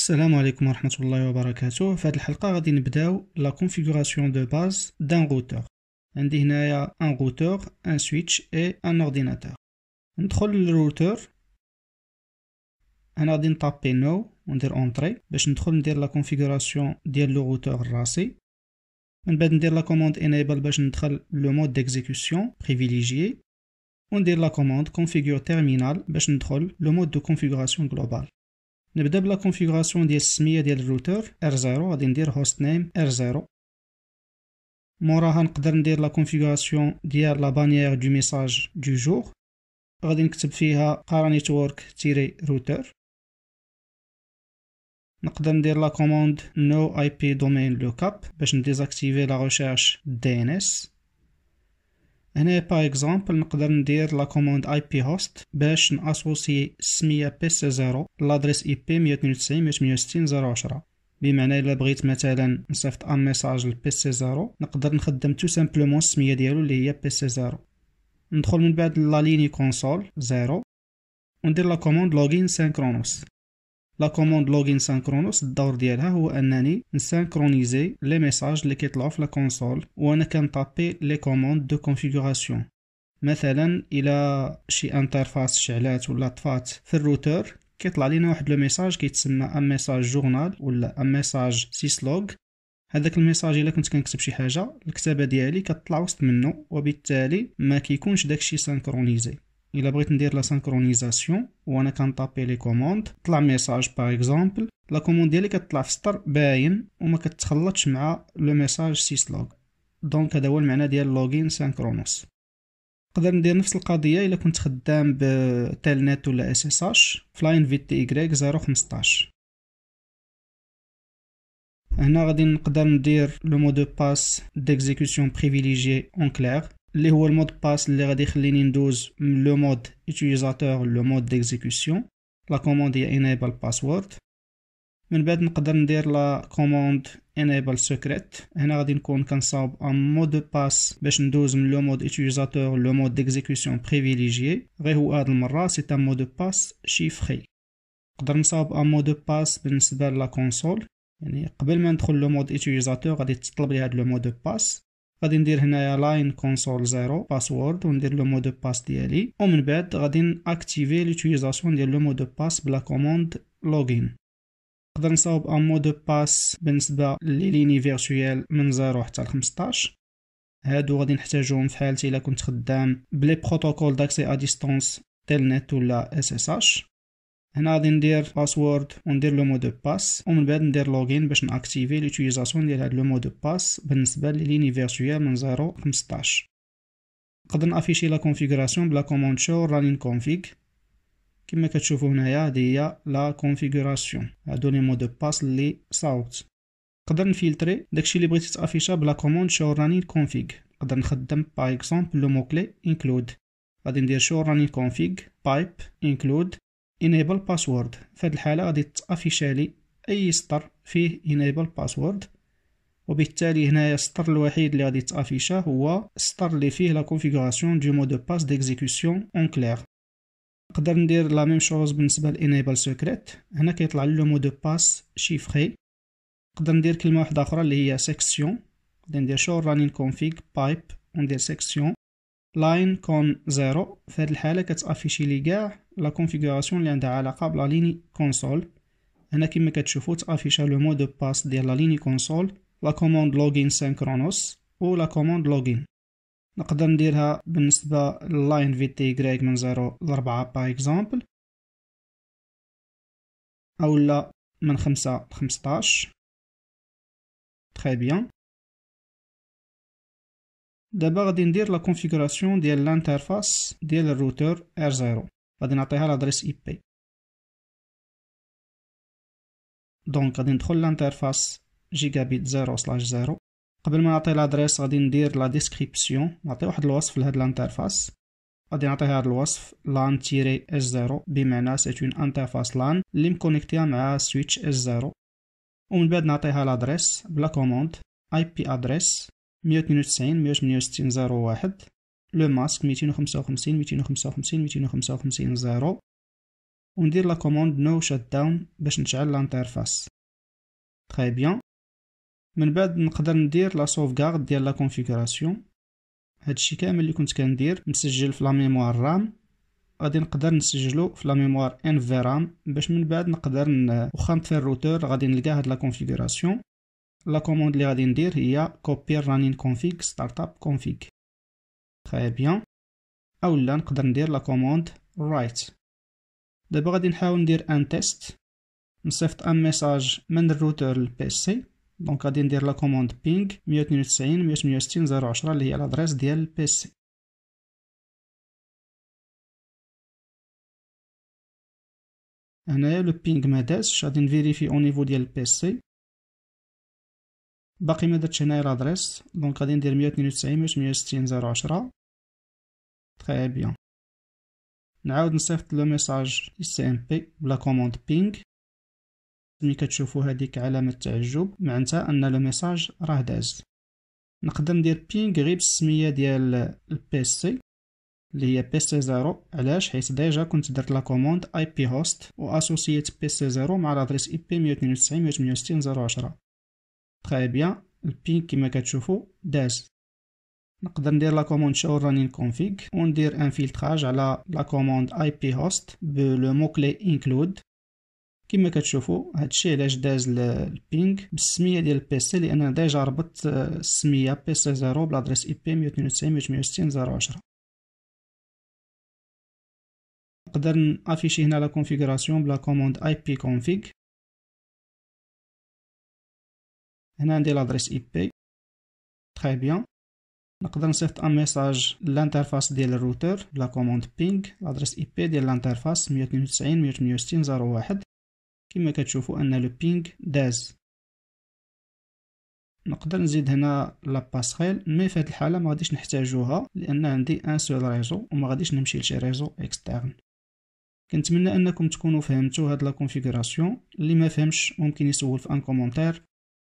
السلام عليكم ورحمة الله وبركاته في هذه الحلقة غادي نبداو لا كونفيغوراسيون دو باز دان روتور عندي هنايا ان روتور ان سويتش اي ان اورديناتور ندخل للروتور انا غادي نطابي نو وندير اونتري باش ندخل ندير لا كونفيغوراسيون ديال لو روتور راسي من بعد ندير لا كوموند انيبل باش ندخل لو مود ديكزيكسيون بريفيليجيي وندير لا كوموند كونفيغور تيرمينال باش ندخل لو مود دو كونفيغوراسيون جلوبال نبدا بلا كونفيغوراسيون ديال السميه ديال الروتور r0 غادي ندير هوست نيم r0 موراها نقدر ندير لا كونفيغوراسيون ديال لا بانيير دو ميساج دو جور غادي نكتب فيها قارا نيتورك تيري روتر نقدر ندير لا كوموند نو اي بي دومين لوكاب باش نديزاكتيفي لا ريشيرش دي ان اس هنا باغ اكزومبل نقدر ندير لا كوموند اي بي هوست باش ناسوسي السميه بي سي 0 لادريس اي بي 192 168 010 بمعنى الا بغيت مثلا نصيفط ان ميساج لبي سي 0 نقدر نخدم تو سامبلومون السميه ديالو اللي هي بي سي 0 ندخل من بعد لا ليني كونسول 0 وندير لا كوموند لوغين سينكرونوس لا كوموند لوغين سانكرونوس الدور ديالها هو انني نسانكرونيزي لي ميساج اللي كيطلعوا في لا كونسول وانا كنطابي لي كوموند دو كونفيغوراسيون مثلا الى شي انترفاس شعلات ولا طفات في الروتور كيطلع لينا واحد لو ميساج كيتسمى ان ميساج جورنال ولا ان ميساج سيسلوغ هذاك الميساج الا كنت كنكتب شي حاجه الكتابه ديالي كتطلع وسط منه وبالتالي ما كيكونش داكشي سانكرونيزي Si on veut la synchronisation et que l'on appuie sur une commande, par exemple la commande se déroule dans le style Bain et ne se déroule le message syslog. Donc, c'est le sens du mot Login Synchronous. On peut faire la même chose si on travaille sur le telnet ou le SSH par exemple, flyinvty0.16 Ici, on peut faire le mot de passe d'exécution privilégié en clair اللي هو المود باس اللي غادي يخليني ندوز من لو مود يوتيزاتور لو مود ديكزيكسيون لا كوموند هي انيبل باسورد من بعد نقدر ندير لا كوموند انيبل سيكريت هنا غادي نكون كنصاوب ان مود باس باش ندوز من لو مود يوتيزاتور لو مود ديكزيكسيون بريفيليجي غير هو هاد المره سي تام مود باس شيفري نقدر نصاوب ان مود باس بالنسبه لا كونسول يعني قبل ما ندخل لو مود يوتيزاتور غادي تطلب لي هاد لو مود باس غادي ندير هنايا لاين كونسول زيرو باسورد وندير لو مود باس ديالي ومن بعد غادي ناكتيفي لوتيليزاسيون ديال لو مود باس بلا كوموند لوغين نقدر نصاوب ان مود باس بالنسبه لليني فيرتوييل من زيرو حتى ل 15 هادو غادي نحتاجوهم في حالتي الا كنت خدام بلي بروتوكول داكسي ا ديستونس تيل نت ولا اس اس اش هنا غادي ندير باسورد وندير لو مو دو باس ومن بعد ندير لوغين باش ناكتيفي لوتيليزاسيون ديال هاد لو مو دو باس بالنسبه لليني من 0 15 نقدر نافيشي لا كونفيغوراسيون بلا كوموند شو رانين كونفيغ كما كتشوفوا هنايا هذه هي لا كونفيغوراسيون هادو لي مو دو باس لي صاوبت نقدر نفلتري داكشي اللي بغيتي تافيشا بلا كوموند شو رانين كونفيغ نقدر نخدم باغ اكزومبل لو مو كلي انكلود غادي ندير شو رانين كونفيغ بايب انكلود enable password في هذه الحالة غادي تافيشالي اي سطر فيه enable password وبالتالي هنايا السطر الوحيد اللي غادي تافيشا هو السطر اللي فيه لا كونفيغوراسيون دو مود دو باس ديكزيكوسيون اون كلير نقدر ندير لا ميم شوز بالنسبه لانيبل سيكريت هنا كيطلع لو مود دو باس شيفري نقدر ندير كلمه واحده اخرى اللي هي سيكسيون نقدر ندير شو رانين كونفيغ بايب وندير سيكسيون لاين كون زيرو في هذه الحالة كتافيشي لي كاع لا كونفيغوراسيون اللي عندها علاقة بلا ليني كونسول هنا كما كتشوفو تافيشا لو مود دو باس ديال لا ليني كونسول لا كوموند لوغين سينكرونوس و لا كوموند لوغين نقدر نديرها بالنسبة لللاين في تي غريك من زيرو لربعة باغ اكزومبل اولا من خمسة لخمسطاش تخي بيان دابا غادي ندير لا كونفيغوراسيون ديال لانترفاس ديال الروتور ار 0 غادي نعطيها لادريس اي بي دونك غادي ندخل لانترفاس جيجابيت 0 سلاش 0 قبل ما نعطي لادريس غادي ندير لا ديسكريبسيون نعطي واحد الوصف لهاد لانترفاس غادي نعطيها هذا الوصف لان تيري اس 0 بمعنى سيت اون انترفاس لان اللي مكونيكتيها مع سويتش اس 0 ومن بعد نعطيها لادريس بلا كوموند اي بي ادريس 192 168 01 لو ماسك 255 255 255 0 وندير لا كوموند نو شات داون باش نشعل لانترفاس تري بيان من بعد نقدر ندير لا سوفغارد ديال لا كونفيغوراسيون هادشي كامل اللي كنت كندير مسجل في لا ميموار رام غادي نقدر نسجلو في لا ميموار ان في رام باش من بعد نقدر واخا نطفي الروتور غادي نلقى هاد لا كونفيغوراسيون لا كوموند لي غادي ندير هي كوبي رانين كونفيغ ستارت اب كونفيغ تري بيان اولا نقدر ندير لا كوموند رايت دابا غادي نحاول ندير ان تيست نصيفط ان ميساج من الروتور للبي سي دونك غادي ندير لا كوموند بينغ 192 168 010 اللي هي الادريس ديال البي سي هنايا لو بينغ ما دازش غادي نفيريفي او نيفو ديال البي سي باقي ما درتش هنايا لادريس دونك غادي ندير 192 وتنين وتسعين باش مية زيرو عشرة تخي بيان نعاود نصيفط لو ميساج اس ام بي بلا كوموند بينغ ملي كتشوفو هذيك علامة تعجب معناتها ان لو ميساج راه داز نقدر ندير بينغ غير بالسمية ديال البي سي اللي هي بي سي زيرو علاش حيت ديجا كنت درت لا كوموند اي بي هوست اسوسييت بي سي زيرو مع لادريس اي بي 192 وتنين وتسعين مية زيرو عشرة تخي بيان البين كما كتشوفوا داز نقدر ندير لا كوموند شاور رانين كونفيغ وندير ان فيلتراج على لا كوموند اي بي هوست بلو مو كلي انكلود كما كتشوفوا هادشي علاش داز البينغ بالسميه ديال البيسي لان ديجا ربط آه، السميه بيسي زيرو بلادريس اي بي 192 010 نقدر نافيشي هنا لا كونفيغوراسيون بلا كوموند اي بي كونفيغ هنا عندي لادريس اي بي تري بيان نقدر نصيفط ان ميساج للانترفاس ديال الروتر بلا كوموند بينغ لادريس اي بي ديال الانترفاس 192 زارو 01 كما كتشوفوا ان لو بينغ داز نقدر نزيد هنا لا باسريل مي في هذه الحاله ما غاديش نحتاجوها لان عندي ان سول ريزو وما غاديش نمشي لشي ريزو اكسترن كنتمنى انكم تكونوا فهمتوا هاد لا كونفيغوراسيون اللي ما فهمش ممكن يسول في ان كومونتير